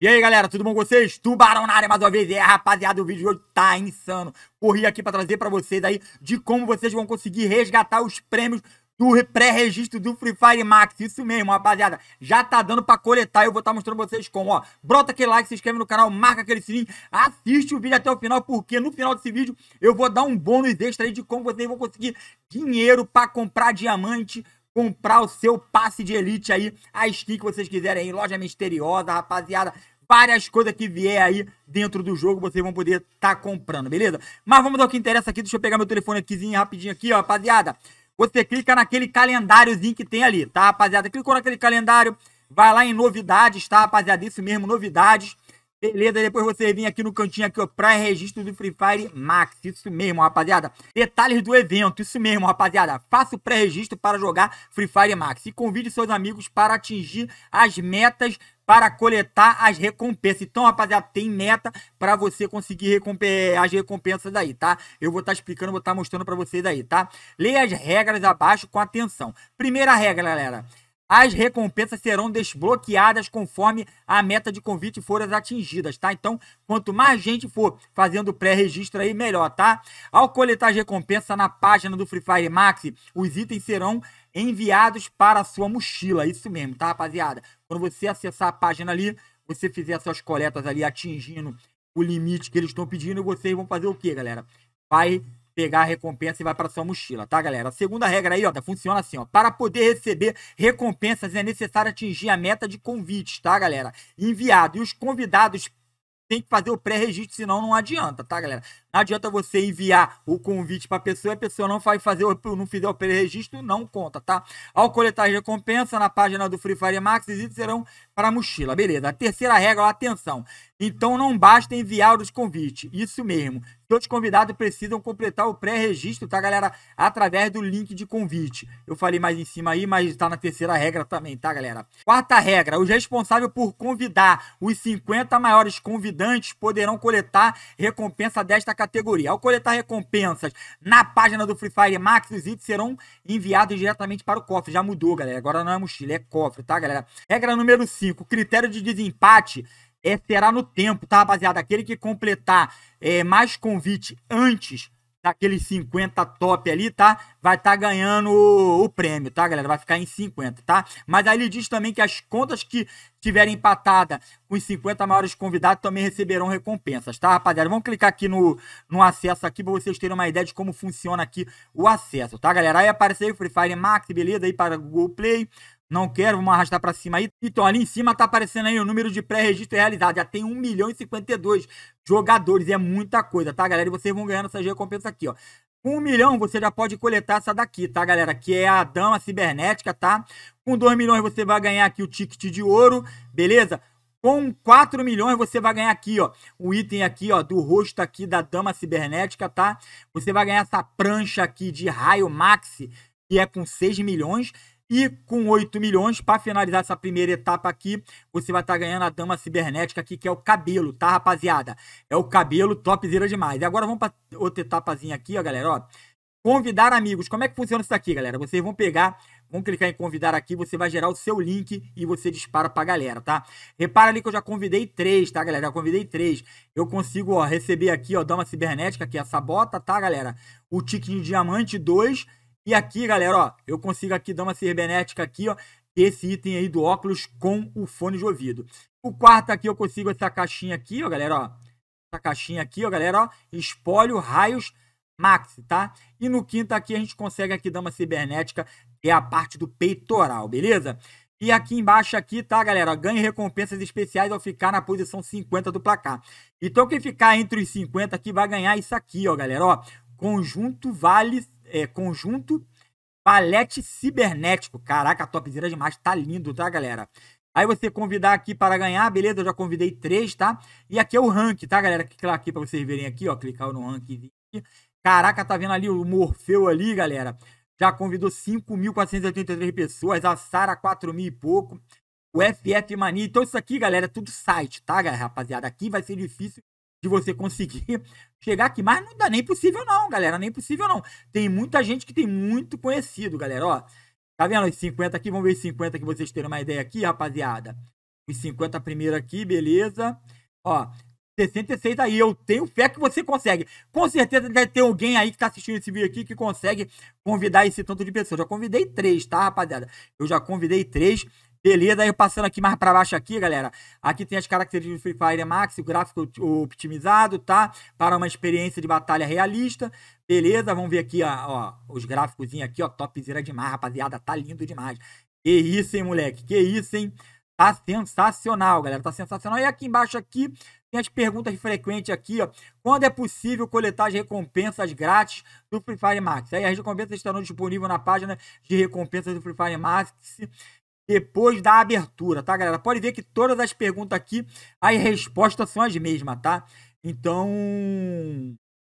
E aí, galera, tudo bom com vocês? Tubarão na área mais uma vez. É, rapaziada, o vídeo de hoje tá insano. Corri aqui para trazer para vocês aí de como vocês vão conseguir resgatar os prêmios do pré-registro do Free Fire Max. Isso mesmo, rapaziada. Já tá dando pra coletar. Eu vou estar tá mostrando pra vocês como, ó. Brota aquele like, se inscreve no canal, marca aquele sininho, assiste o vídeo até o final, porque no final desse vídeo eu vou dar um bônus extra aí de como vocês vão conseguir dinheiro pra comprar diamante comprar o seu passe de elite aí, a skin que vocês quiserem aí, loja misteriosa, rapaziada, várias coisas que vier aí dentro do jogo, vocês vão poder tá comprando, beleza? Mas vamos ao que interessa aqui, deixa eu pegar meu telefone aqui rapidinho aqui, ó, rapaziada. Você clica naquele calendáriozinho que tem ali, tá, rapaziada? Clicou naquele calendário, vai lá em novidades, tá, rapaziada? Isso mesmo, novidades. Beleza, depois você vem aqui no cantinho aqui, ó, pra registro do Free Fire Max. Isso mesmo, rapaziada. Detalhes do evento, isso mesmo, rapaziada. Faça o pré-registro para jogar Free Fire Max e convide seus amigos para atingir as metas para coletar as recompensas. Então, rapaziada, tem meta para você conseguir as recompensas aí, tá? Eu vou estar tá explicando, vou estar tá mostrando para vocês aí, tá? Leia as regras abaixo com atenção. Primeira regra, galera. As recompensas serão desbloqueadas conforme a meta de convite for atingidas, tá? Então, quanto mais gente for fazendo pré-registro aí, melhor, tá? Ao coletar as recompensas na página do Free Fire Max, os itens serão enviados para a sua mochila. Isso mesmo, tá, rapaziada? Quando você acessar a página ali, você fizer suas coletas ali atingindo o limite que eles estão pedindo, vocês vão fazer o quê, galera? Vai pegar a recompensa e vai para sua mochila, tá, galera? A segunda regra aí, ó, tá, funciona assim, ó. Para poder receber recompensas é necessário atingir a meta de convites, tá, galera? Enviado. E os convidados têm que fazer o pré-registro, senão não adianta, tá, galera? Não adianta você enviar o convite para a pessoa e a pessoa não vai fazer, não fizer o pré-registro, não conta, tá? Ao coletar recompensa na página do Free Fire Max, serão para a mochila. Beleza. A terceira regra, atenção. Então não basta enviar os convites. Isso mesmo. Todos convidados precisam completar o pré-registro, tá, galera? Através do link de convite. Eu falei mais em cima aí, mas está na terceira regra também, tá, galera? Quarta regra. Os responsáveis por convidar os 50 maiores convidantes poderão coletar recompensa desta categoria. Ao coletar recompensas na página do Free Fire Max, os itens serão enviados diretamente para o cofre. Já mudou, galera. Agora não é mochila, é cofre, tá, galera? Regra número 5. 5. O critério de desempate é, será no tempo, tá, rapaziada? Aquele que completar é, mais convite antes daqueles 50 top ali, tá? Vai estar tá ganhando o, o, prêmio, tá, galera? Vai ficar em 50, tá? Mas aí ele diz também que as contas que tiverem empatada com os 50 maiores convidados também receberão recompensas, tá, rapaziada? Vamos clicar aqui no, no acesso aqui para vocês terem uma ideia de como funciona aqui o acesso, tá, galera? Aí apareceu o Free Fire Max, beleza? Aí para o Google Play, não quero, vamos arrastar para cima aí. Então, ali em cima tá aparecendo aí o número de pré-registro realizado. Já tem 1 milhão e 52 jogadores. É muita coisa, tá, galera? E vocês vão ganhando essas recompensas aqui, ó. Com um milhão, você já pode coletar essa daqui, tá, galera? Que é a dama cibernética, tá? Com 2 milhões, você vai ganhar aqui o ticket de ouro, beleza? Com 4 milhões, você vai ganhar aqui, ó, o item aqui, ó, do rosto aqui da dama cibernética, tá? Você vai ganhar essa prancha aqui de raio maxi, que é com 6 milhões. E com 8 milhões, para finalizar essa primeira etapa aqui, você vai estar tá ganhando a dama cibernética aqui, que é o cabelo, tá, rapaziada? É o cabelo topzera demais. E agora vamos para outra etapazinha aqui, ó, galera, ó. Convidar amigos. Como é que funciona isso aqui, galera? Vocês vão pegar vão clicar em convidar aqui, você vai gerar o seu link e você dispara pra galera, tá? Repara ali que eu já convidei três, tá, galera? Já convidei três. Eu consigo, ó, receber aqui, ó, Dama Cibernética, que é essa bota, tá, galera? O tique de diamante 2 e aqui, galera, ó, eu consigo aqui dar uma cibernética aqui, ó, esse item aí do óculos com o fone de ouvido. O quarto aqui eu consigo essa caixinha aqui, ó, galera, ó. Essa caixinha aqui, ó, galera, ó, espólio, raios, max, tá? E no quinto aqui a gente consegue aqui dar uma cibernética, que é a parte do peitoral, beleza? E aqui embaixo aqui, tá, galera? Ganhe recompensas especiais ao ficar na posição 50 do placar. Então, quem ficar entre os 50 aqui vai ganhar isso aqui, ó, galera, ó. Conjunto vale é, conjunto Palete Cibernético. Caraca, topzera demais. Tá lindo, tá, galera? Aí você convidar aqui para ganhar, beleza? Eu já convidei três, tá? E aqui é o rank, tá, galera? Clicar aqui para vocês verem aqui, ó. Clicar no rank. Caraca, tá vendo ali o Morfeu ali, galera? Já convidou 5.483 pessoas. A Sara, 4.000 mil e pouco. O FF Mania. Então isso aqui, galera, é tudo site, tá, rapaziada? Aqui vai ser difícil de você conseguir chegar aqui. Mas não dá nem possível, não, galera. Nem possível, não. Tem muita gente que tem muito conhecido, galera. Ó, tá vendo os 50 aqui? Vamos ver os 50 que vocês terem uma ideia aqui, rapaziada. Os 50 primeiro aqui, beleza. Ó, 66 aí. Eu tenho fé que você consegue. Com certeza deve ter alguém aí que tá assistindo esse vídeo aqui que consegue convidar esse tanto de pessoas. já convidei três, tá, rapaziada? Eu já convidei três. Beleza, aí passando aqui mais para baixo aqui, galera. Aqui tem as características do Free Fire Max, o gráfico optimizado, tá? Para uma experiência de batalha realista. Beleza, vamos ver aqui, ó, ó os gráficos aqui, ó, topzera demais, rapaziada, tá lindo demais. Que isso, hein, moleque? Que isso, hein? Tá sensacional, galera, tá sensacional. E aqui embaixo aqui tem as perguntas frequentes aqui, ó. Quando é possível coletar as recompensas grátis do Free Fire Max? Aí as recompensas estarão disponíveis na página de recompensas do Free Fire Max depois da abertura, tá, galera? Pode ver que todas as perguntas aqui, as respostas são as mesmas, tá? Então,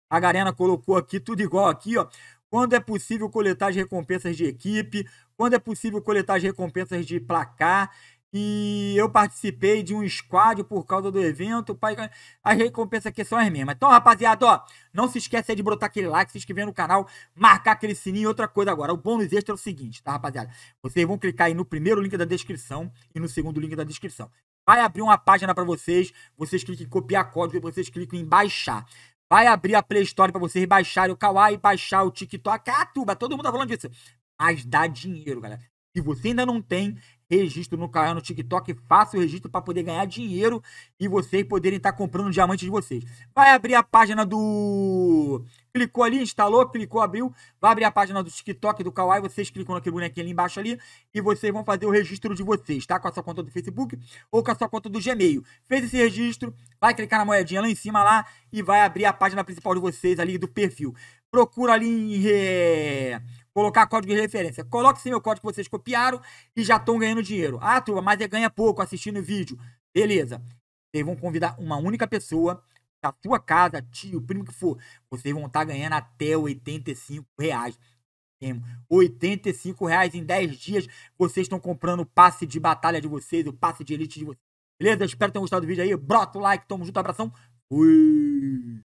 a Garena colocou aqui tudo igual aqui, ó. Quando é possível coletar as recompensas de equipe? Quando é possível coletar as recompensas de placar? e eu participei de um squad por causa do evento. Pai, as recompensas aqui são as mesmas. Então, rapaziada, ó, não se esquece de brotar aquele like, se inscrever no canal, marcar aquele sininho. Outra coisa agora, o bônus extra é o seguinte, tá, rapaziada? Vocês vão clicar aí no primeiro link da descrição e no segundo link da descrição. Vai abrir uma página para vocês, vocês cliquem em copiar código vocês clicam em baixar. Vai abrir a Play Store para vocês baixarem o Kawaii, baixar o TikTok. Ah, tuba, todo mundo tá falando disso. Mas dá dinheiro, galera. Se você ainda não tem registro no canal no TikTok, faça o registro para poder ganhar dinheiro e vocês poderem estar tá comprando diamante de vocês. Vai abrir a página do. Clicou ali, instalou, clicou, abriu. Vai abrir a página do TikTok do Kawaii. Vocês clicam naquele bonequinho ali embaixo ali e vocês vão fazer o registro de vocês, tá? Com a sua conta do Facebook ou com a sua conta do Gmail. Fez esse registro, vai clicar na moedinha lá em cima lá e vai abrir a página principal de vocês ali do perfil. Procura ali em. É, Colocar código de referência. Coloque sim meu código que vocês copiaram e já estão ganhando dinheiro. Ah, turma, mas é ganha pouco assistindo o vídeo. Beleza. Vocês vão convidar uma única pessoa da sua casa, tio, primo que for. Vocês vão estar tá ganhando até 85 reais. 85 reais em 10 dias. Vocês estão comprando o passe de batalha de vocês, o passe de elite de vocês. Beleza? Espero que tenham gostado do vídeo aí. Brota o like, tamo junto, abração. Fui!